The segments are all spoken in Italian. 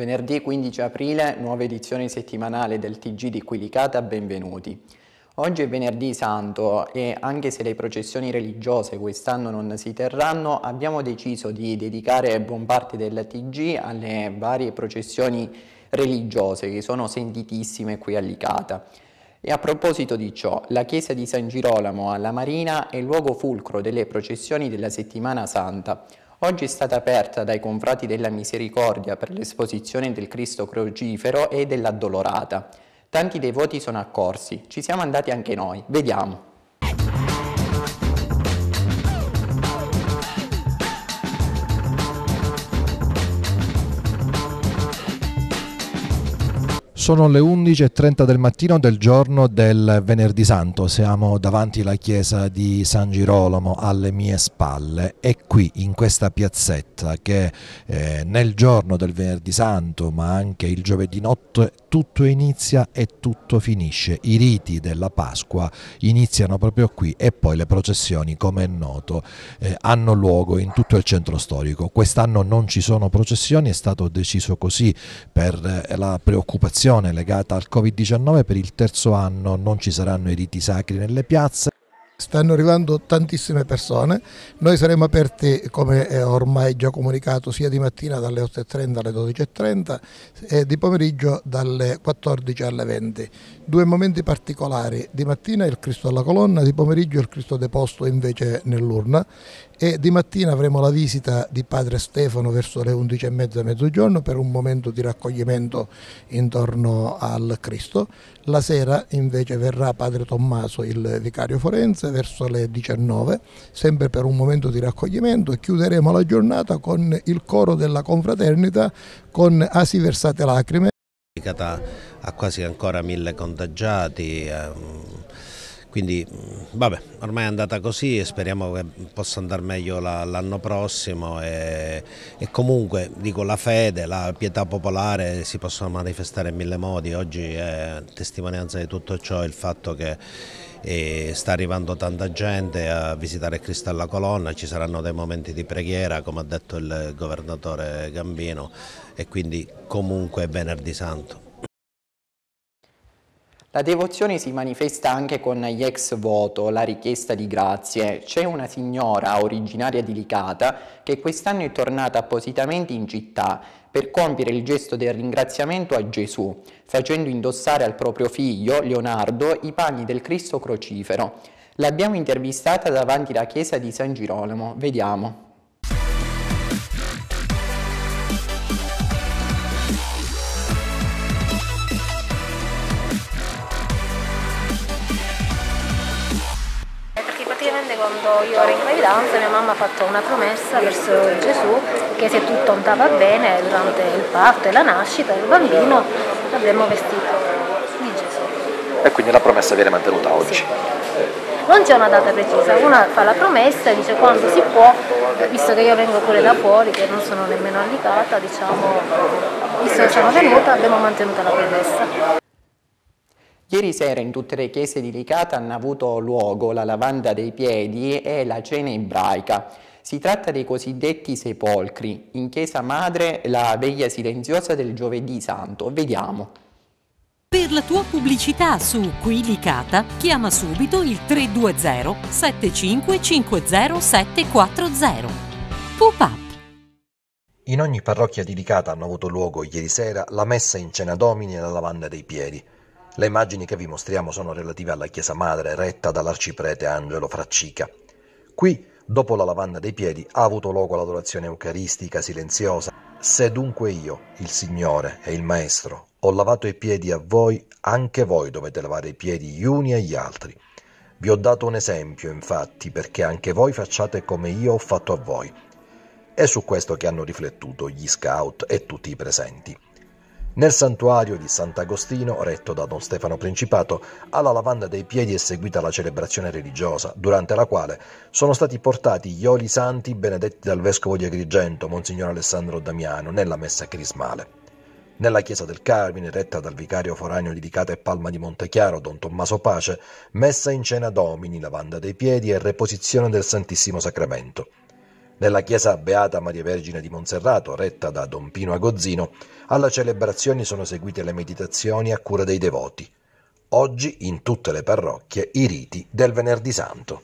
Venerdì 15 aprile, nuova edizione settimanale del TG di Quilicata, benvenuti. Oggi è venerdì santo e anche se le processioni religiose quest'anno non si terranno, abbiamo deciso di dedicare buon parte del TG alle varie processioni religiose che sono sentitissime qui a Licata. E a proposito di ciò, la chiesa di San Girolamo alla Marina è il luogo fulcro delle processioni della settimana santa, Oggi è stata aperta dai confrati della Misericordia per l'esposizione del Cristo crocifero e dell'Addolorata. Tanti devoti sono accorsi, ci siamo andati anche noi, vediamo. sono le 11.30 del mattino del giorno del venerdì santo, siamo davanti alla chiesa di San Girolamo alle mie spalle e qui in questa piazzetta che eh, nel giorno del venerdì santo ma anche il giovedì notte tutto inizia e tutto finisce. I riti della Pasqua iniziano proprio qui e poi le processioni, come è noto, eh, hanno luogo in tutto il centro storico. Quest'anno non ci sono processioni, è stato deciso così per eh, la preoccupazione legata al Covid-19, per il terzo anno non ci saranno i riti sacri nelle piazze stanno arrivando tantissime persone, noi saremo aperti come eh, ormai già comunicato sia di mattina dalle 8.30 alle 12.30 e di pomeriggio dalle 14 alle 20. Due momenti particolari, di mattina il Cristo alla colonna, di pomeriggio il Cristo deposto invece nell'urna e di mattina avremo la visita di Padre Stefano verso le 11.30 mezzogiorno per un momento di raccoglimento intorno al Cristo. La sera invece verrà Padre Tommaso, il vicario forense verso le 19, sempre per un momento di raccoglimento e chiuderemo la giornata con il coro della confraternita con Asi versate lacrime. Ha quasi ancora mille contagiati, ehm, quindi vabbè, ormai è andata così e speriamo che possa andare meglio l'anno prossimo e, e, comunque dico la fede, la pietà popolare si possono manifestare in mille modi, oggi è testimonianza di tutto ciò il fatto che e sta arrivando tanta gente a visitare Cristalla Colonna, ci saranno dei momenti di preghiera come ha detto il governatore Gambino e quindi comunque è venerdì santo. La devozione si manifesta anche con gli ex voto, la richiesta di grazie. C'è una signora originaria di Licata che quest'anno è tornata appositamente in città per compiere il gesto del ringraziamento a Gesù, facendo indossare al proprio figlio, Leonardo, i panni del Cristo crocifero. L'abbiamo intervistata davanti alla chiesa di San Girolamo. Vediamo. Praticamente quando io ero in gravidanza mia mamma ha fatto una promessa verso Gesù che se tutto andava bene durante il parto e la nascita del bambino l'avremmo vestito di Gesù. E quindi la promessa viene mantenuta oggi? Sì. Non c'è una data precisa, una fa la promessa e dice quando si può, eh, visto che io vengo pure da fuori, che non sono nemmeno allicata, diciamo, visto che sono venuta abbiamo mantenuto la promessa. Ieri sera in tutte le chiese di Licata hanno avuto luogo la lavanda dei piedi e la cena ebraica. Si tratta dei cosiddetti sepolcri. In chiesa madre la veglia silenziosa del giovedì santo. Vediamo. Per la tua pubblicità su Qui Licata chiama subito il 320 7550740 740. Pupa. In ogni parrocchia di Licata hanno avuto luogo ieri sera la messa in cena domini e la lavanda dei piedi. Le immagini che vi mostriamo sono relative alla chiesa madre retta dall'arciprete Angelo Fraccica. Qui, dopo la lavanda dei piedi, ha avuto luogo l'adorazione eucaristica silenziosa. Se dunque io, il Signore e il Maestro, ho lavato i piedi a voi, anche voi dovete lavare i piedi gli uni agli altri. Vi ho dato un esempio, infatti, perché anche voi facciate come io ho fatto a voi. È su questo che hanno riflettuto gli scout e tutti i presenti. Nel santuario di Sant'Agostino, retto da Don Stefano Principato, alla lavanda dei piedi è seguita la celebrazione religiosa, durante la quale sono stati portati gli oli santi benedetti dal vescovo di Agrigento, Monsignor Alessandro Damiano, nella messa crismale. Nella chiesa del Carmine, retta dal vicario foraneo di Licata e Palma di Montechiaro, don Tommaso Pace, messa in cena domini, lavanda dei piedi e reposizione del Santissimo Sacramento nella chiesa Beata Maria Vergine di Monserrato, retta da Don Pino Agozzino, alla celebrazione sono seguite le meditazioni a cura dei devoti. Oggi in tutte le parrocchie i riti del Venerdì Santo.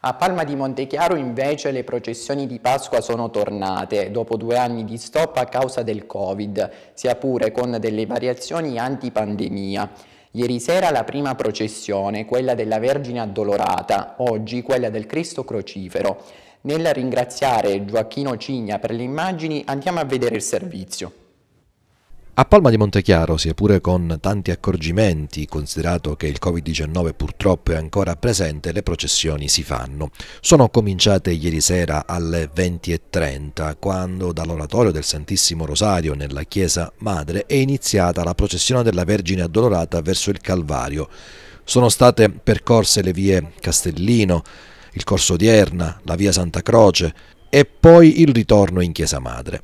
A Palma di Montechiaro invece le processioni di Pasqua sono tornate dopo due anni di stop a causa del Covid, sia pure con delle variazioni antipandemia. Ieri sera la prima processione, quella della Vergine addolorata, oggi quella del Cristo crocifero. Nel ringraziare Gioacchino Cigna per le immagini andiamo a vedere il servizio. A Palma di Montechiaro, sia pure con tanti accorgimenti, considerato che il Covid-19 purtroppo è ancora presente, le processioni si fanno. Sono cominciate ieri sera alle 20.30, quando dall'oratorio del Santissimo Rosario nella Chiesa Madre è iniziata la processione della Vergine Addolorata verso il Calvario. Sono state percorse le vie Castellino, il Corso Odierna, la via Santa Croce e poi il ritorno in Chiesa Madre.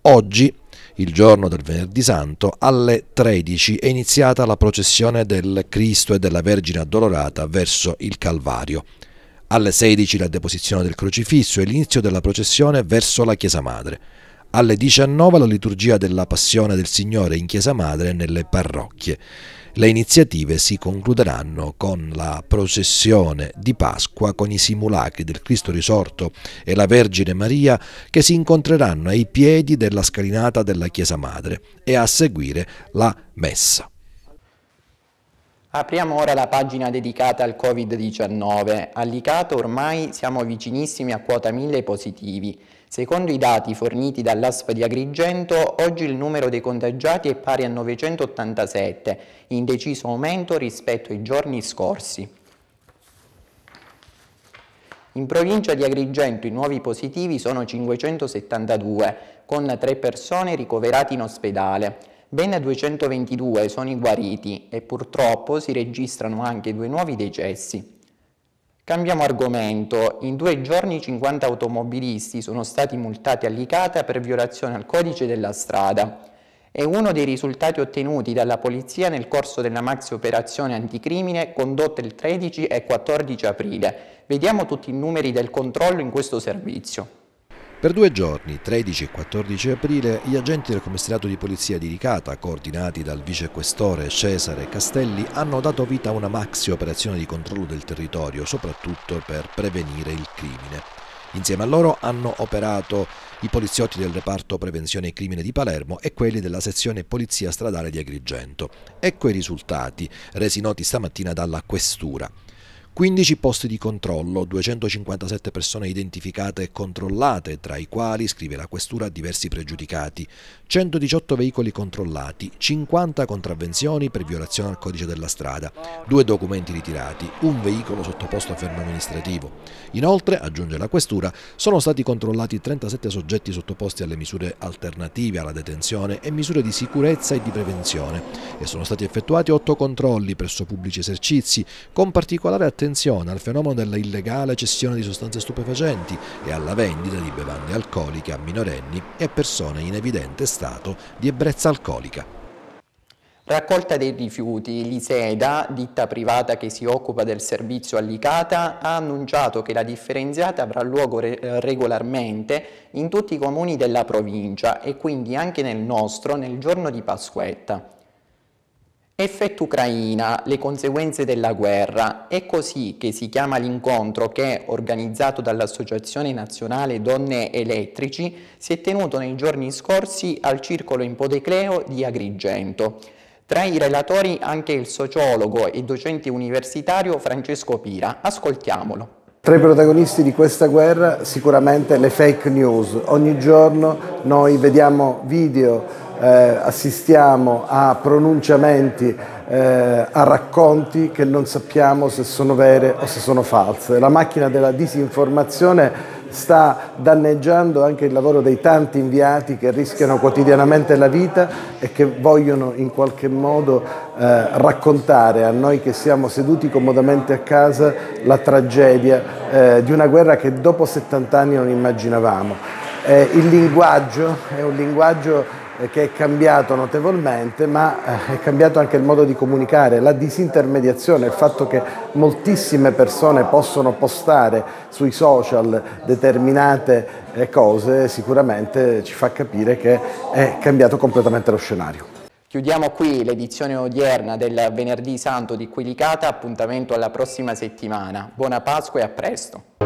Oggi il giorno del venerdì santo alle 13 è iniziata la processione del Cristo e della Vergine addolorata verso il Calvario. Alle 16 la deposizione del crocifisso e l'inizio della processione verso la Chiesa Madre. Alle 19 la liturgia della Passione del Signore in Chiesa Madre nelle parrocchie. Le iniziative si concluderanno con la processione di Pasqua con i simulacri del Cristo risorto e la Vergine Maria che si incontreranno ai piedi della scalinata della Chiesa Madre e a seguire la Messa. Apriamo ora la pagina dedicata al Covid-19. All'icato ormai siamo vicinissimi a quota 1000 positivi Secondo i dati forniti dall'ASPA di Agrigento, oggi il numero dei contagiati è pari a 987, in deciso aumento rispetto ai giorni scorsi. In provincia di Agrigento i nuovi positivi sono 572, con 3 persone ricoverate in ospedale. Ben 222 sono i guariti e purtroppo si registrano anche due nuovi decessi. Cambiamo argomento. In due giorni 50 automobilisti sono stati multati a Licata per violazione al codice della strada. È uno dei risultati ottenuti dalla polizia nel corso della maxi operazione anticrimine condotta il 13 e 14 aprile. Vediamo tutti i numeri del controllo in questo servizio. Per due giorni, 13 e 14 aprile, gli agenti del commissariato di polizia di Ricata, coordinati dal vicequestore Cesare Castelli, hanno dato vita a una maxi operazione di controllo del territorio, soprattutto per prevenire il crimine. Insieme a loro hanno operato i poliziotti del reparto prevenzione e crimine di Palermo e quelli della sezione polizia stradale di Agrigento. Ecco i risultati, resi noti stamattina dalla questura. 15 posti di controllo, 257 persone identificate e controllate, tra i quali, scrive la questura, diversi pregiudicati, 118 veicoli controllati, 50 contravvenzioni per violazione al codice della strada, due documenti ritirati, un veicolo sottoposto a fermo amministrativo. Inoltre, aggiunge la questura, sono stati controllati 37 soggetti sottoposti alle misure alternative alla detenzione e misure di sicurezza e di prevenzione e sono stati effettuati 8 controlli presso pubblici esercizi, con particolare attenzione attenzione al fenomeno dell'illegale cessione di sostanze stupefacenti e alla vendita di bevande alcoliche a minorenni e persone in evidente stato di ebbrezza alcolica. Raccolta dei rifiuti, l'Iseda, ditta privata che si occupa del servizio all'Icata, ha annunciato che la differenziata avrà luogo re regolarmente in tutti i comuni della provincia e quindi anche nel nostro nel giorno di Pasquetta. Effetto Ucraina, le conseguenze della guerra. È così che si chiama l'incontro che, organizzato dall'Associazione Nazionale Donne Elettrici, si è tenuto nei giorni scorsi al Circolo Impodecleo di Agrigento. Tra i relatori anche il sociologo e docente universitario Francesco Pira. Ascoltiamolo. Tra i protagonisti di questa guerra sicuramente le fake news. Ogni giorno noi vediamo video eh, assistiamo a pronunciamenti, eh, a racconti che non sappiamo se sono vere o se sono false. La macchina della disinformazione sta danneggiando anche il lavoro dei tanti inviati che rischiano quotidianamente la vita e che vogliono in qualche modo eh, raccontare a noi che siamo seduti comodamente a casa la tragedia eh, di una guerra che dopo 70 anni non immaginavamo. Eh, il linguaggio è un linguaggio eh, che è cambiato notevolmente, ma eh, è cambiato anche il modo di comunicare, la disintermediazione, il fatto che moltissime persone possono postare sui social determinate eh, cose, sicuramente ci fa capire che è cambiato completamente lo scenario. Chiudiamo qui l'edizione odierna del Venerdì Santo di Quilicata, appuntamento alla prossima settimana. Buona Pasqua e a presto!